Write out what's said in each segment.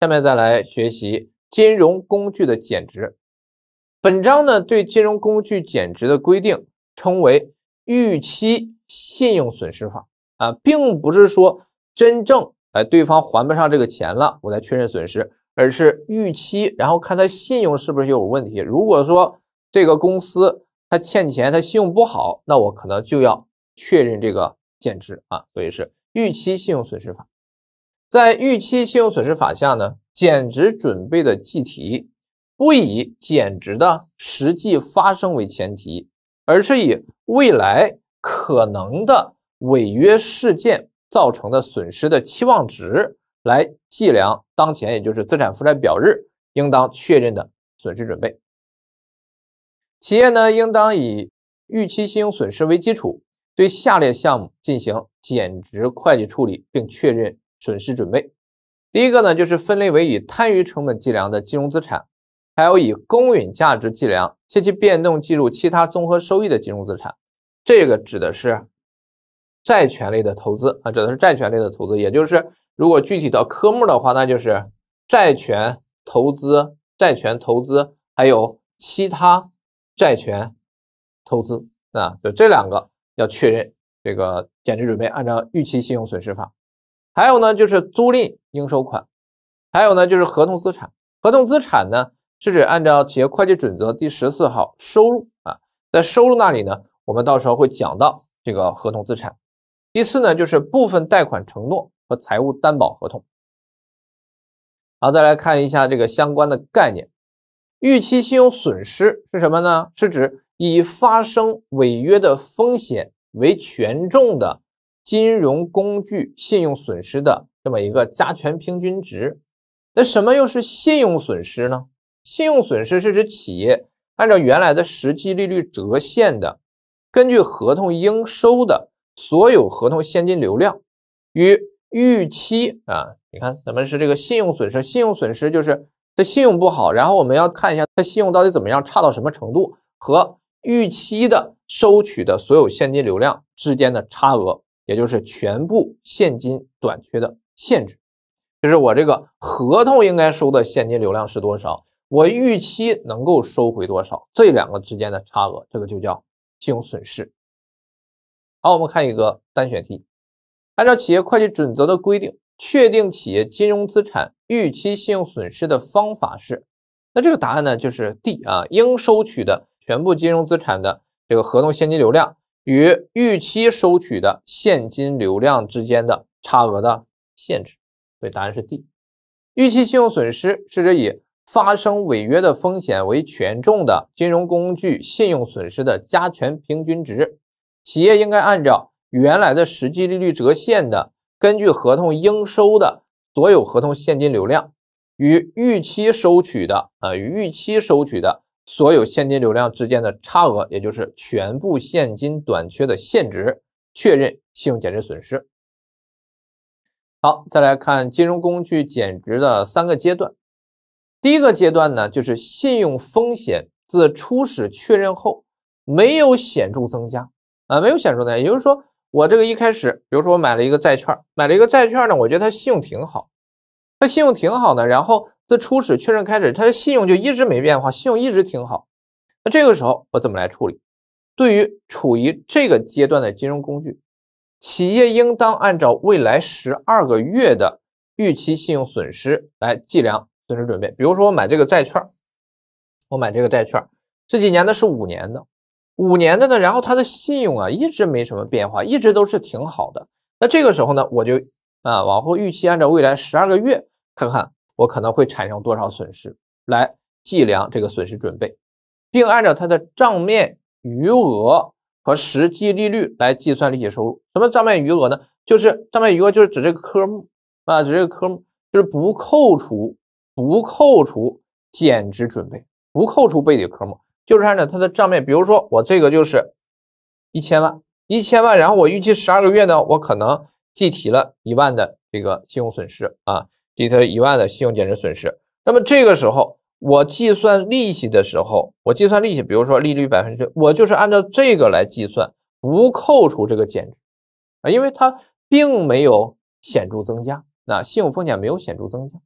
下面再来学习金融工具的减值。本章呢对金融工具减值的规定称为预期信用损失法啊，并不是说真正哎对方还不上这个钱了，我再确认损失，而是预期，然后看他信用是不是就有问题。如果说这个公司他欠钱，他信用不好，那我可能就要确认这个减值啊，所以是预期信用损失法。在预期信用损失法下呢，减值准备的计提不以减值的实际发生为前提，而是以未来可能的违约事件造成的损失的期望值来计量当前，也就是资产负债表日应当确认的损失准备。企业呢，应当以预期信用损失为基础，对下列项目进行减值会计处理，并确认。损失准备，第一个呢就是分类为以摊余成本计量的金融资产，还有以公允价值计量且其变动计入其他综合收益的金融资产。这个指的是债权类的投资啊，指的是债权类的投资。也就是如果具体到科目的话，那就是债权投资、债权投资，还有其他债权投资啊，就这两个要确认这个减值准备，按照预期信用损失法。还有呢，就是租赁应收款；还有呢，就是合同资产。合同资产呢，是指按照企业会计准则第十四号收入啊，在收入那里呢，我们到时候会讲到这个合同资产。第四呢，就是部分贷款承诺和财务担保合同。好，再来看一下这个相关的概念，预期信用损失是什么呢？是指以发生违约的风险为权重的。金融工具信用损失的这么一个加权平均值，那什么又是信用损失呢？信用损失是指企业按照原来的实际利率折现的，根据合同应收的所有合同现金流量与预期啊，你看咱们是这个信用损失，信用损失就是它信用不好，然后我们要看一下它信用到底怎么样，差到什么程度，和预期的收取的所有现金流量之间的差额。也就是全部现金短缺的限制，就是我这个合同应该收的现金流量是多少，我预期能够收回多少，这两个之间的差额，这个就叫信用损失。好，我们看一个单选题，按照企业会计准则的规定，确定企业金融资产预期信用损失的方法是，那这个答案呢就是 D 啊，应收取的全部金融资产的这个合同现金流量。与预期收取的现金流量之间的差额的限制。所以答案是 D。预期信用损失是指以发生违约的风险为权重的金融工具信用损失的加权平均值。企业应该按照原来的实际利率折现的，根据合同应收的所有合同现金流量与预期收取的啊，与预期收取的。所有现金流量之间的差额，也就是全部现金短缺的现值，确认信用减值损失。好，再来看金融工具减值的三个阶段。第一个阶段呢，就是信用风险自初始确认后没有显著增加啊，没有显著增加。也就是说，我这个一开始，比如说我买了一个债券，买了一个债券呢，我觉得它信用挺好。他信用挺好的，然后自初始确认开始，它的信用就一直没变化，信用一直挺好。那这个时候我怎么来处理？对于处于这个阶段的金融工具，企业应当按照未来十二个月的预期信用损失来计量损失准备。比如说我买这个债券，我买这个债券，这几年的是五年的，五年的呢，然后它的信用啊一直没什么变化，一直都是挺好的。那这个时候呢，我就啊往后预期按照未来十二个月。看看我可能会产生多少损失，来计量这个损失准备，并按照它的账面余额和实际利率来计算利息收入。什么账面余额呢？就是账面余额就是指这个科目啊，指这个科目就是不扣除不扣除减值准备，不扣除备抵科目，就是按照它的账面。比如说我这个就是一千万，一千万，然后我预计十二个月呢，我可能计提了一万的这个信用损失啊。抵他一万的信用减值损失。那么这个时候，我计算利息的时候，我计算利息，比如说利率百分之，我就是按照这个来计算，不扣除这个减值啊，因为它并没有显著增加，那信用风险没有显著增加。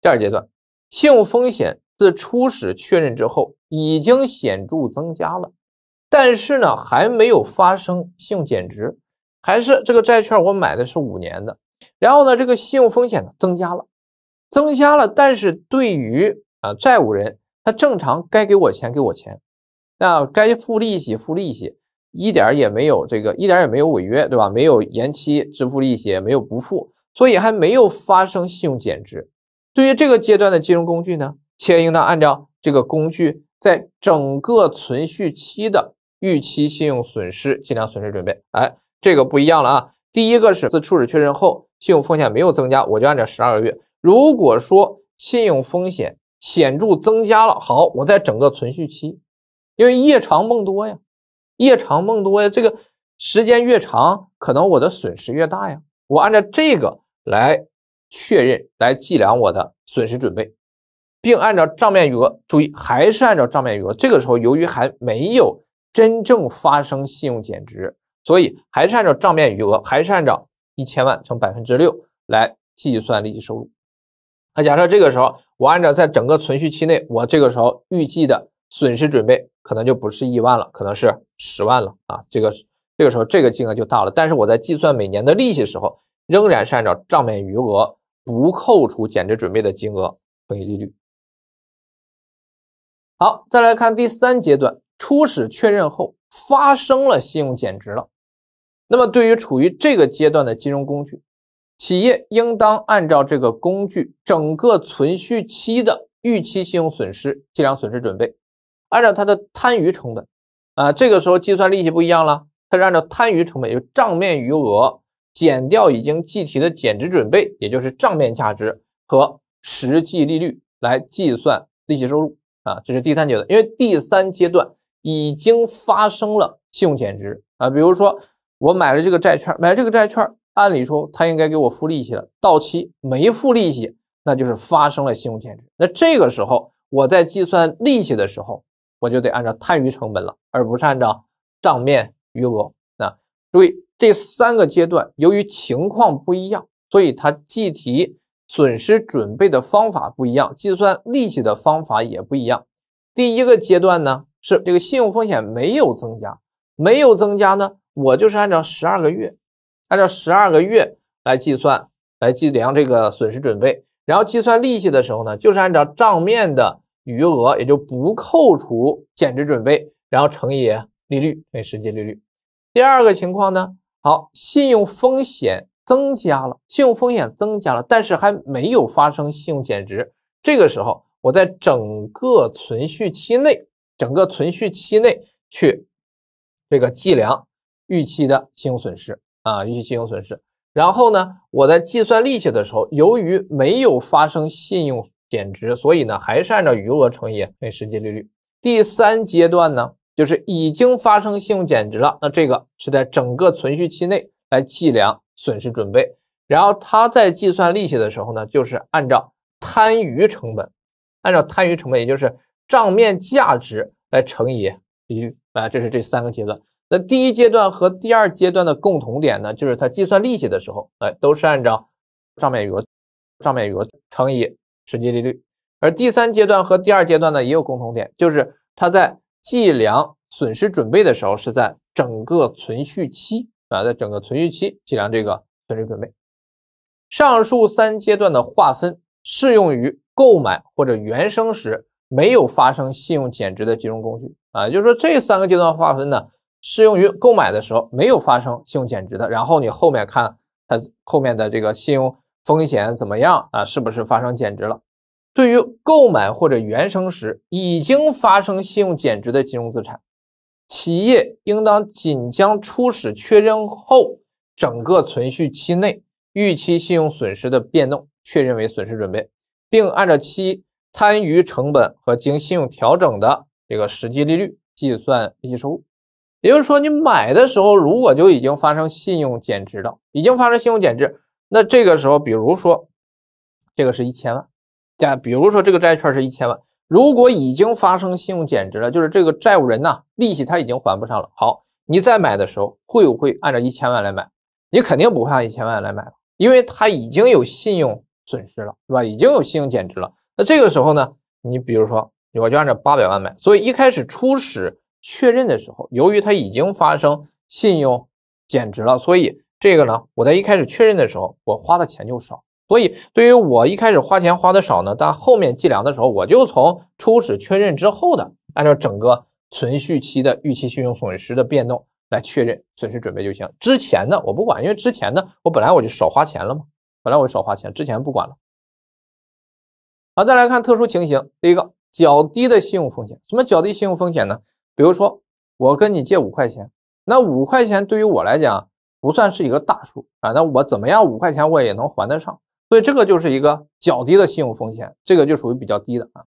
第二阶段，信用风险自初始确认之后已经显著增加了，但是呢，还没有发生信用减值，还是这个债券我买的是五年的。然后呢，这个信用风险呢增加了，增加了。但是对于啊债务人，他正常该给我钱给我钱，那该付利息付利息，一点也没有这个，一点也没有违约，对吧？没有延期支付利息，没有不付，所以还没有发生信用减值。对于这个阶段的金融工具呢，企业应当按照这个工具在整个存续期的预期信用损失计量损失准备。哎，这个不一样了啊。第一个是自初始确认后，信用风险没有增加，我就按照十二个月。如果说信用风险显著增加了，好，我在整个存续期，因为夜长梦多呀，夜长梦多呀，这个时间越长，可能我的损失越大呀。我按照这个来确认、来计量我的损失准备，并按照账面余额，注意还是按照账面余额。这个时候，由于还没有真正发生信用减值。所以还是按照账面余额，还是按照一千万乘百分之六来计算利息收入。那假设这个时候，我按照在整个存续期内，我这个时候预计的损失准备可能就不是一万了，可能是十万了啊。这个这个时候这个金额就大了。但是我在计算每年的利息时候，仍然是按照账面余额不扣除减值准备的金额乘以利率。好，再来看第三阶段，初始确认后发生了信用减值了。那么，对于处于这个阶段的金融工具，企业应当按照这个工具整个存续期的预期信用损失计量损失准备，按照它的摊余成本啊，这个时候计算利息不一样了，它是按照摊余成本，就账面余额减掉已经计提的减值准备，也就是账面价值和实际利率来计算利息收入啊，这是第三阶段，因为第三阶段已经发生了信用减值啊，比如说。我买了这个债券，买这个债券，按理说他应该给我付利息了，到期没付利息，那就是发生了信用减值。那这个时候我在计算利息的时候，我就得按照摊余成本了，而不是按照账面余额。那注意这三个阶段，由于情况不一样，所以它计提损失准备的方法不一样，计算利息的方法也不一样。第一个阶段呢，是这个信用风险没有增加，没有增加呢？我就是按照十二个月，按照十二个月来计算，来计量这个损失准备。然后计算利息的时候呢，就是按照账面的余额，也就不扣除减值准备，然后乘以利率，乘以实际利率。第二个情况呢，好，信用风险增加了，信用风险增加了，但是还没有发生信用减值。这个时候，我在整个存续期内，整个存续期内去这个计量。预期的信用损失啊，预期信用损失。然后呢，我在计算利息的时候，由于没有发生信用减值，所以呢，还是按照余额乘以那实际利率。第三阶段呢，就是已经发生信用减值了，那这个是在整个存续期内来计量损失准备。然后它在计算利息的时候呢，就是按照摊余成本，按照摊余成本，也就是账面价值来乘以利率啊。这是这三个阶段。那第一阶段和第二阶段的共同点呢，就是它计算利息的时候，哎，都是按照上面有上面有个乘以实际利率。而第三阶段和第二阶段呢，也有共同点，就是它在计量损失准备的时候，是在整个存续期啊，在整个存续期计量这个损失准备。上述三阶段的划分适用于购买或者原生时没有发生信用减值的金融工具啊，就是说这三个阶段划分呢。适用于购买的时候没有发生信用减值的，然后你后面看它后面的这个信用风险怎么样啊？是不是发生减值了？对于购买或者原生时已经发生信用减值的金融资产，企业应当仅将初始确认后整个存续期内预期信用损失的变动确认为损失准备，并按照其摊余成本和经信用调整的这个实际利率计算利息收入。也就是说，你买的时候，如果就已经发生信用减值了，已经发生信用减值，那这个时候，比如说，这个是一千万，假比如说这个债券是一千万，如果已经发生信用减值了，就是这个债务人呐，利息他已经还不上了。好，你再买的时候，会不会按照一千万来买？你肯定不会按一千万来买了，因为他已经有信用损失了，是吧？已经有信用减值了。那这个时候呢，你比如说，我就按照八百万买。所以一开始初始。确认的时候，由于它已经发生信用减值了，所以这个呢，我在一开始确认的时候，我花的钱就少。所以对于我一开始花钱花的少呢，但后面计量的时候，我就从初始确认之后的，按照整个存续期的预期信用损失的变动来确认损失准备就行。之前呢，我不管，因为之前呢，我本来我就少花钱了嘛，本来我就少花钱，之前不管了。好，再来看特殊情形，第一个较低的信用风险，什么较低信用风险呢？比如说，我跟你借五块钱，那五块钱对于我来讲不算是一个大数啊，那我怎么样五块钱我也能还得上，所以这个就是一个较低的信用风险，这个就属于比较低的啊。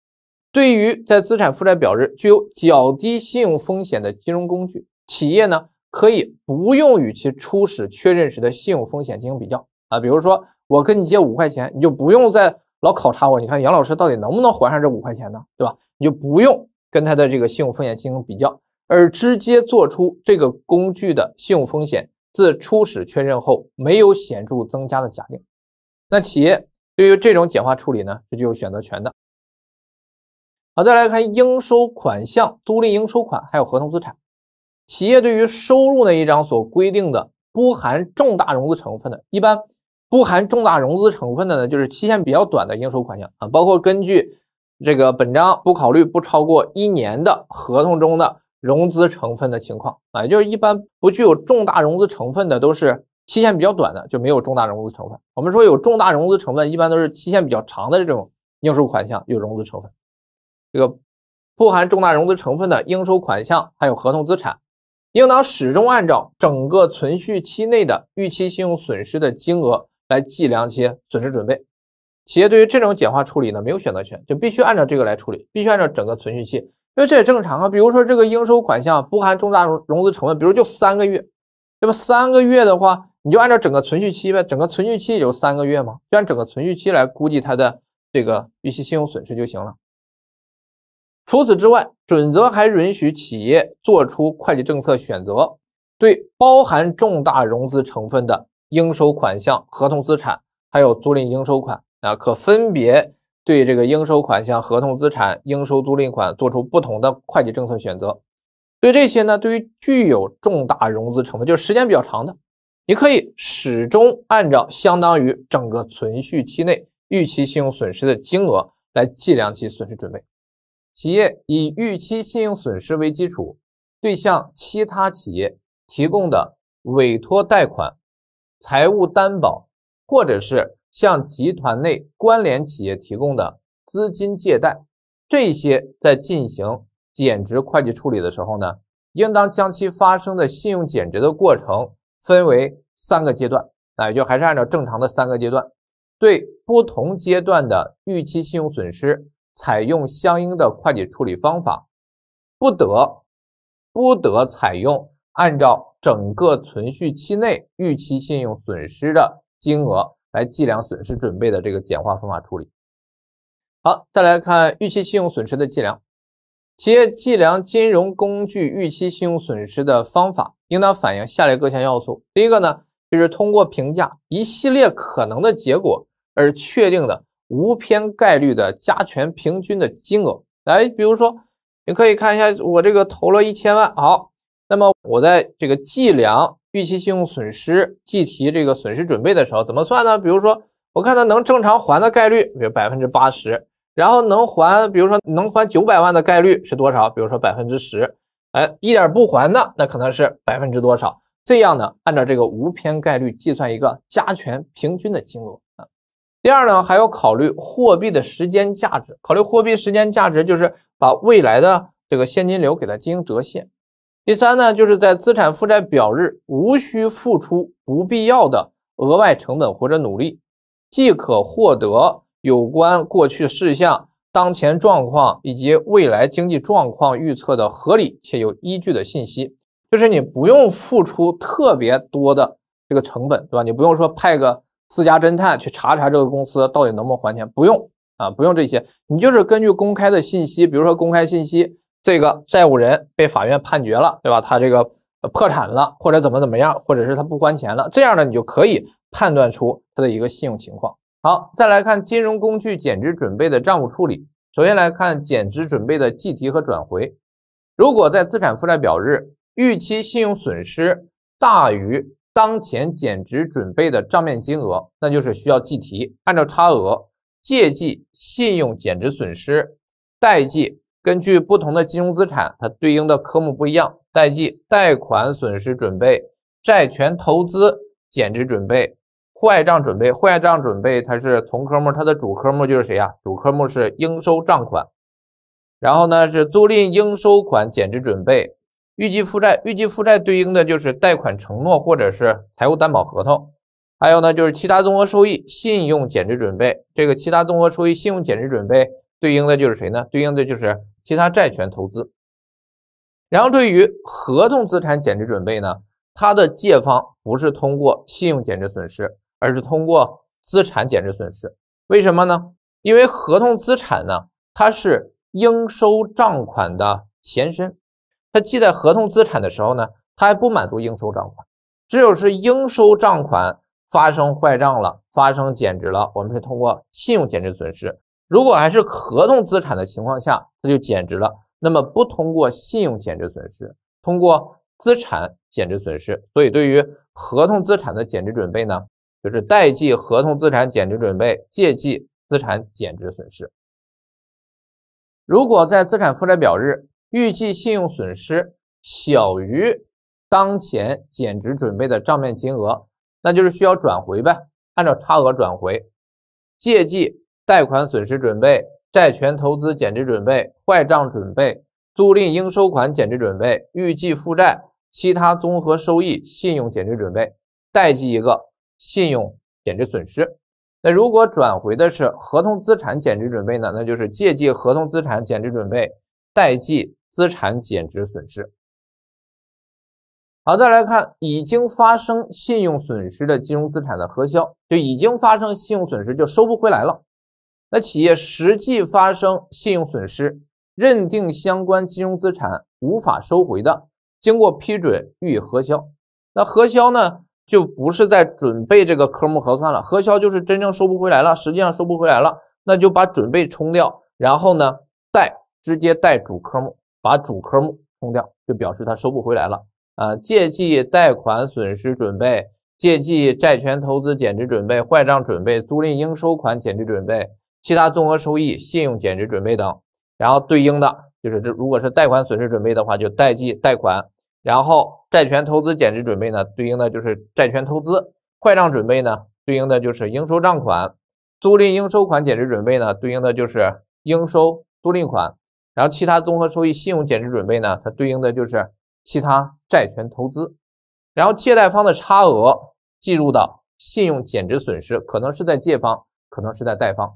对于在资产负债表日具有较低信用风险的金融工具，企业呢可以不用与其初始确认时的信用风险进行比较啊。比如说，我跟你借五块钱，你就不用再老考察我，你看杨老师到底能不能还上这五块钱呢？对吧？你就不用。跟它的这个信用风险进行比较，而直接做出这个工具的信用风险自初始确认后没有显著增加的假定。那企业对于这种简化处理呢，是具有选择权的。好，再来看应收款项、租赁应收款还有合同资产。企业对于收入那一章所规定的不含重大融资成分的，一般不含重大融资成分的呢，就是期限比较短的应收款项啊，包括根据。这个本章不考虑不超过一年的合同中的融资成分的情况啊，就是一般不具有重大融资成分的都是期限比较短的，就没有重大融资成分。我们说有重大融资成分，一般都是期限比较长的这种应收款项有融资成分。这个不含重大融资成分的应收款项还有合同资产，应当始终按照整个存续期内的预期信用损失的金额来计量其损失准备。企业对于这种简化处理呢，没有选择权，就必须按照这个来处理，必须按照整个存续期，因为这也正常啊。比如说这个应收款项不含重大融融资成分，比如就三个月，对吧？三个月的话，你就按照整个存续期呗，整个存续期也就三个月嘛，就按整个存续期来估计它的这个预期信用损失就行了。除此之外，准则还允许企业做出会计政策选择，对包含重大融资成分的应收款项、合同资产还有租赁应收款。啊，可分别对这个应收款项、合同资产、应收租赁款做出不同的会计政策选择。对这些呢，对于具有重大融资成分、就是时间比较长的，你可以始终按照相当于整个存续期内预期信用损失的金额来计量其损失准备。企业以预期信用损失为基础，对向其他企业提供的委托贷款、财务担保或者是向集团内关联企业提供的资金借贷，这些在进行减值会计处理的时候呢，应当将其发生的信用减值的过程分为三个阶段，那也就还是按照正常的三个阶段，对不同阶段的预期信用损失采用相应的会计处理方法，不得不得采用按照整个存续期内预期信用损失的金额。来计量损失准备的这个简化方法处理。好，再来看预期信用损失的计量。企业计量金融工具预期信用损失的方法，应当反映下列各项要素：第一个呢，就是通过评价一系列可能的结果而确定的无偏概率的加权平均的金额。来，比如说，你可以看一下我这个投了一千万，好，那么我在这个计量。预期信用损失计提这个损失准备的时候怎么算呢？比如说，我看它能正常还的概率，比如百分之八十，然后能还，比如说能还九百万的概率是多少？比如说百分之十，哎，一点不还的，那可能是百分之多少？这样呢，按照这个无偏概率计算一个加权平均的金额啊。第二呢，还要考虑货币的时间价值，考虑货币时间价值就是把未来的这个现金流给它进行折现。第三呢，就是在资产负债表日，无需付出不必要的额外成本或者努力，即可获得有关过去事项、当前状况以及未来经济状况预测的合理且有依据的信息。就是你不用付出特别多的这个成本，对吧？你不用说派个私家侦探去查查这个公司到底能不能还钱，不用啊，不用这些，你就是根据公开的信息，比如说公开信息。这个债务人被法院判决了，对吧？他这个破产了，或者怎么怎么样，或者是他不还钱了，这样呢，你就可以判断出他的一个信用情况。好，再来看金融工具减值准备的账务处理。首先来看减值准备的计提和转回。如果在资产负债表日，预期信用损失大于当前减值准备的账面金额，那就是需要计提，按照差额借记信用减值损失，贷记。根据不同的金融资产，它对应的科目不一样。代记贷款损失准备、债权投资减值准备、坏账准备。坏账准备它是从科目，它的主科目就是谁呀？主科目是应收账款。然后呢是租赁应收款减值准备、预计负债。预计负债对应的就是贷款承诺或者是财务担保合同。还有呢就是其他综合收益信用减值准备。这个其他综合收益信用减值准备对应的就是谁呢？对应的就是。其他债权投资，然后对于合同资产减值准备呢，它的借方不是通过信用减值损失，而是通过资产减值损失。为什么呢？因为合同资产呢，它是应收账款的前身，它记在合同资产的时候呢，它还不满足应收账款。只有是应收账款发生坏账了，发生减值了，我们是通过信用减值损失。如果还是合同资产的情况下，它就减值了。那么不通过信用减值损失，通过资产减值损失。所以对于合同资产的减值准备呢，就是代记合同资产减值准备，借记资产减值损失。如果在资产负债表日预计信用损失小于当前减值准备的账面金额，那就是需要转回呗，按照差额转回，借记。贷款损失准备、债权投资减值准备、坏账准备、租赁应收款减值准备、预计负债、其他综合收益、信用减值准备，代记一个信用减值损失。那如果转回的是合同资产减值准备呢？那就是借记合同资产减值准备，贷记资产减值损失。好，再来看已经发生信用损失的金融资产的核销，就已经发生信用损失就收不回来了。那企业实际发生信用损失，认定相关金融资产无法收回的，经过批准予以核销。那核销呢，就不是在准备这个科目核算了，核销就是真正收不回来了，实际上收不回来了，那就把准备冲掉，然后呢，贷直接贷主科目，把主科目冲掉，就表示它收不回来了。啊，借记贷款损失准备，借记债权投资减值准备、坏账准备、租赁应收款减值准备。其他综合收益、信用减值准备等，然后对应的就是这，如果是贷款损失准备的话，就贷记贷款；然后债权投资减值准备呢，对应的就是债权投资坏账准备呢，对应的就是应收账款租赁应收款减值准备呢，对应的就是应收租赁款；然后其他综合收益信用减值准备呢，它对应的就是其他债权投资；然后借贷方的差额计入到信用减值损失，可能是在借方，可能是在贷方。